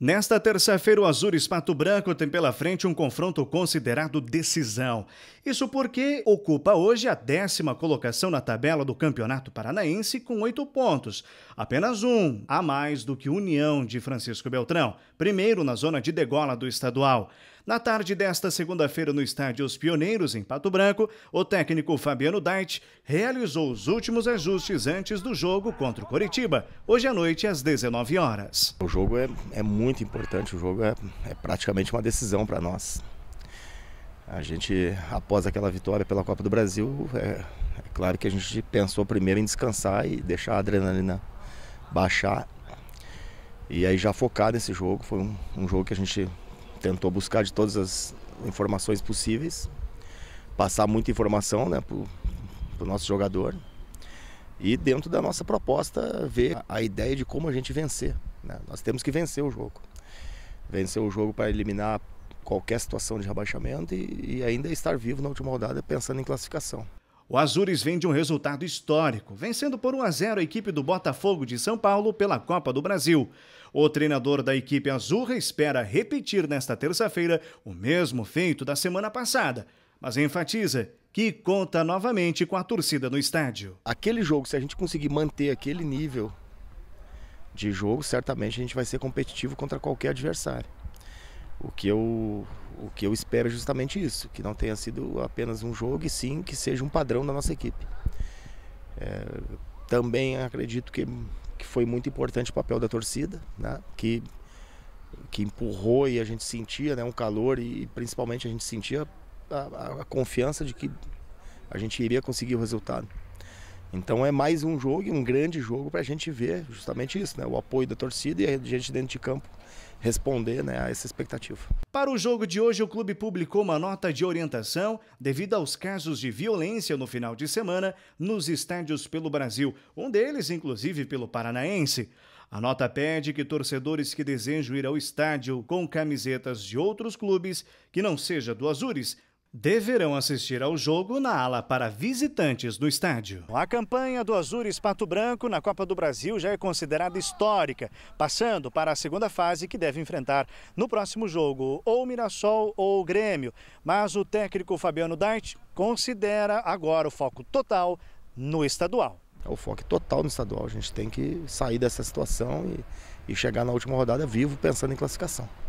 Nesta terça-feira, o Azul Espato Branco tem pela frente um confronto considerado decisão. Isso porque ocupa hoje a décima colocação na tabela do Campeonato Paranaense com oito pontos, apenas um a mais do que União de Francisco Beltrão, primeiro na zona de degola do estadual. Na tarde desta segunda-feira, no estádio Os Pioneiros, em Pato Branco, o técnico Fabiano Dait realizou os últimos ajustes antes do jogo contra o Coritiba, hoje à noite às 19 horas. O jogo é, é muito muito importante. O jogo é, é praticamente uma decisão para nós. A gente, após aquela vitória pela Copa do Brasil, é, é, claro que a gente pensou primeiro em descansar e deixar a adrenalina baixar. E aí já focar nesse jogo. Foi um, um jogo que a gente tentou buscar de todas as informações possíveis. Passar muita informação né, para o nosso jogador e dentro da nossa proposta ver a, ideia de como a gente vencer. Né? Nós temos que vencer o jogo. Vencer o jogo para eliminar qualquer situação de rebaixamento e, e ainda estar vivo na última rodada pensando em classificação. O Azures vem de um resultado histórico, vencendo por 1 a 0 a equipe do Botafogo de São Paulo pela Copa do Brasil. O treinador da equipe azurra espera repetir nesta terça-feira o mesmo feito da semana passada, mas enfatiza que conta novamente com a torcida no estádio. Aquele jogo, se a gente conseguir manter aquele nível de jogo, certamente a gente vai ser competitivo contra qualquer adversário. O que eu, o que eu espero é justamente isso, que não tenha sido apenas um jogo e sim que seja um padrão da nossa equipe. É, também acredito que, que foi muito importante o papel da torcida, né? que, que empurrou e a gente sentia né, um calor e principalmente a gente sentia a, a confiança de que a gente iria conseguir o resultado. Então é mais um jogo, um grande jogo para a gente ver justamente isso, né? O apoio da torcida e a gente dentro de campo responder né, a essa expectativa. Para o jogo de hoje, o clube publicou uma nota de orientação devido aos casos de violência no final de semana nos estádios pelo Brasil, um deles, inclusive, pelo Paranaense. A nota pede que torcedores que desejam ir ao estádio com camisetas de outros clubes, que não seja do Azures, deverão assistir ao jogo na ala para visitantes do estádio. A campanha do Azures Pato Branco na Copa do Brasil já é considerada histórica, passando para a segunda fase que deve enfrentar no próximo jogo ou Mirassol ou Grêmio. Mas o técnico Fabiano Dart considera agora o foco total no estadual. É o foco total no estadual. A gente tem que sair dessa situação e, e chegar na última rodada vivo pensando em classificação.